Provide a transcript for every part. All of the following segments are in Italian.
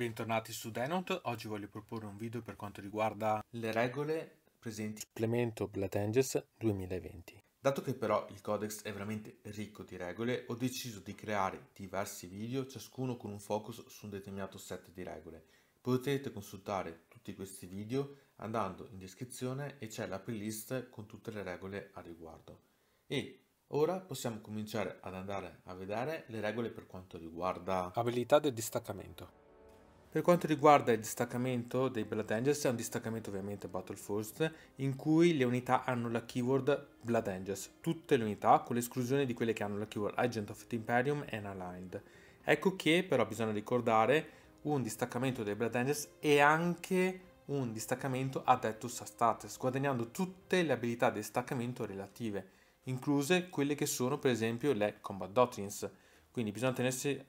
Bentornati su Denot, oggi voglio proporre un video per quanto riguarda le regole presenti nell'implemento Blatanges 2020. Dato che però il codex è veramente ricco di regole, ho deciso di creare diversi video, ciascuno con un focus su un determinato set di regole. Potete consultare tutti questi video andando in descrizione e c'è la playlist con tutte le regole a riguardo. E Ora possiamo cominciare ad andare a vedere le regole per quanto riguarda abilità del distaccamento. Per quanto riguarda il distaccamento dei Blood Angels, è un distaccamento ovviamente Battle Force in cui le unità hanno la keyword Blood Angels, tutte le unità con l'esclusione di quelle che hanno la keyword Agent of the Imperium and Aligned. Ecco che però bisogna ricordare un distaccamento dei Blood Angels e anche un distaccamento Adeptus a Status, guadagnando tutte le abilità di distaccamento relative, incluse quelle che sono per esempio le Combat Doctrines quindi bisogna tenersi eh,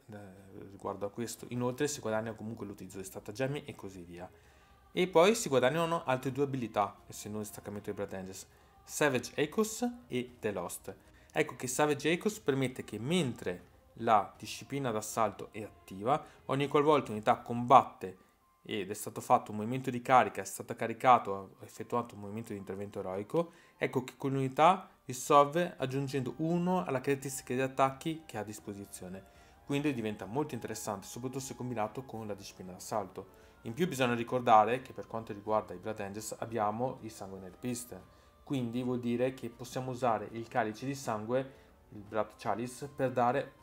riguardo a questo. Inoltre si guadagna comunque l'utilizzo di stratagemmi e così via. E poi si guadagnano altre due abilità, essendo un staccamento di Blood Angels, Savage Echoes e The Lost. Ecco che Savage Echoes permette che mentre la disciplina d'assalto è attiva, ogni qualvolta un'unità combatte ed è stato fatto un movimento di carica, è stato caricato, effettuato un movimento di intervento eroico, ecco che quell'unità risolve aggiungendo 1 alla caratteristica di attacchi che ha a disposizione. Quindi diventa molto interessante, soprattutto se combinato con la disciplina d'assalto. In più bisogna ricordare che per quanto riguarda i Blood Angels abbiamo il sangue nel piste, quindi vuol dire che possiamo usare il calice di sangue, il Blood Chalice, per dare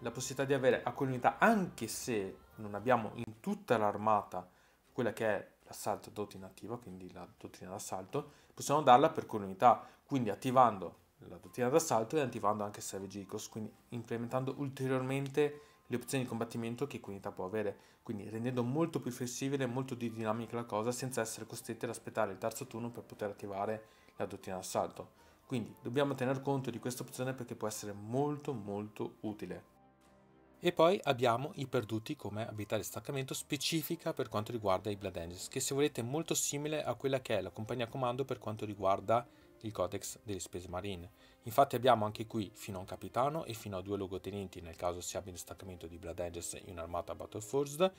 la possibilità di avere a quell'unità, anche se non abbiamo in tutta l'armata quella che è l'assalto dottrina attiva, quindi la dottrina d'assalto, possiamo darla per quell'unità, quindi attivando la dottrina d'assalto e attivando anche Savage Ecos, quindi implementando ulteriormente le opzioni di combattimento che quell'unità può avere, quindi rendendo molto più flessibile e molto più dinamica la cosa senza essere costretti ad aspettare il terzo turno per poter attivare la dottrina d'assalto. Quindi dobbiamo tener conto di questa opzione perché può essere molto molto utile. E poi abbiamo i perduti come abilità di staccamento specifica per quanto riguarda i Blood Angels, che se volete è molto simile a quella che è la compagnia comando per quanto riguarda il Codex degli Space Marine. Infatti abbiamo anche qui fino a un capitano e fino a due logotenenti nel caso si abbia il staccamento di Blood Angels in un'armata Forged.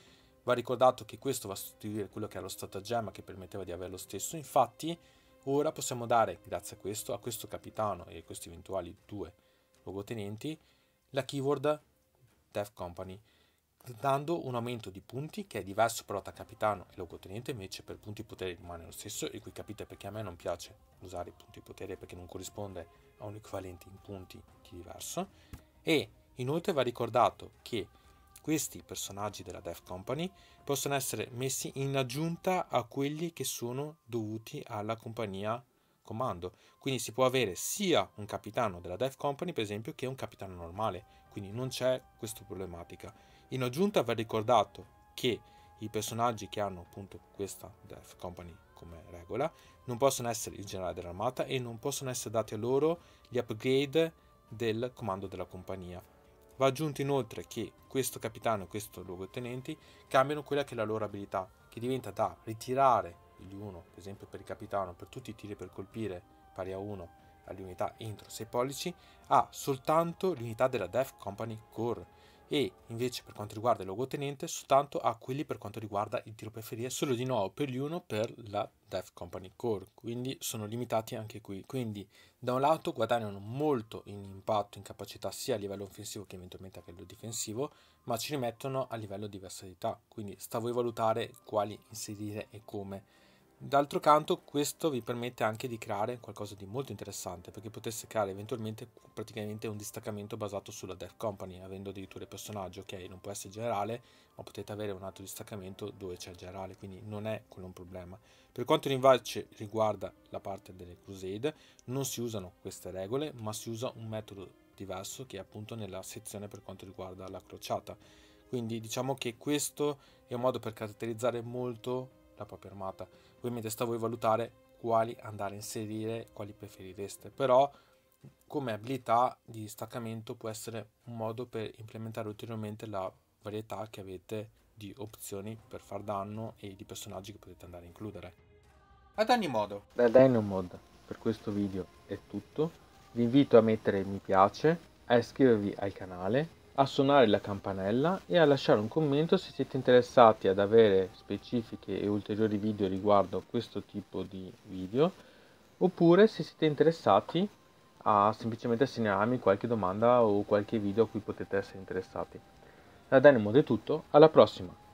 Va ricordato che questo va a sostituire quello che era lo stratagemma che permetteva di avere lo stesso, infatti ora possiamo dare, grazie a questo, a questo capitano e a questi eventuali due logotenenti, la keyword Def Company, dando un aumento di punti che è diverso però da capitano e logotenente, invece per punti potere rimane lo stesso, e qui capite perché a me non piace usare i punti potere perché non corrisponde a un equivalente in punti di diverso. E inoltre va ricordato che questi personaggi della Def Company possono essere messi in aggiunta a quelli che sono dovuti alla compagnia comando. Quindi si può avere sia un capitano della Dive Company, per esempio, che un capitano normale. Quindi non c'è questa problematica. In aggiunta va ricordato che i personaggi che hanno appunto questa Death Company come regola non possono essere il generale dell'armata e non possono essere dati a loro gli upgrade del comando della compagnia. Va aggiunto inoltre che questo capitano e questo luogotenente cambiano quella che è la loro abilità, che diventa da ritirare gli 1, per esempio per il capitano, per tutti i tiri per colpire pari a 1 alle unità entro 6 pollici, ha soltanto l'unità della Def Company Core e invece per quanto riguarda il logotenente soltanto ha quelli per quanto riguarda il tiro per ferire, solo di nuovo per gli 1 per la Def Company Core, quindi sono limitati anche qui. Quindi da un lato guadagnano molto in impatto, in capacità sia a livello offensivo che eventualmente a livello difensivo, ma ci rimettono a livello di versatilità, quindi sta a voi valutare quali inserire e come D'altro canto questo vi permette anche di creare qualcosa di molto interessante perché potesse creare eventualmente praticamente un distaccamento basato sulla Death Company avendo addirittura il personaggio che non può essere generale ma potete avere un altro distaccamento dove c'è il generale quindi non è quello un problema. Per quanto invece riguarda la parte delle Crusade non si usano queste regole ma si usa un metodo diverso che è appunto nella sezione per quanto riguarda la crociata quindi diciamo che questo è un modo per caratterizzare molto la propria armata. Ovviamente sta a voi valutare quali andare a inserire, quali preferireste, però come abilità di staccamento può essere un modo per implementare ulteriormente la varietà che avete di opzioni per far danno e di personaggi che potete andare a includere. Ad ogni modo, da Dynomod per questo video è tutto, vi invito a mettere mi piace, a iscrivervi al canale a suonare la campanella e a lasciare un commento se siete interessati ad avere specifiche e ulteriori video riguardo questo tipo di video oppure se siete interessati a semplicemente segnalarmi qualche domanda o qualche video a cui potete essere interessati. Da Dynamo è tutto, alla prossima!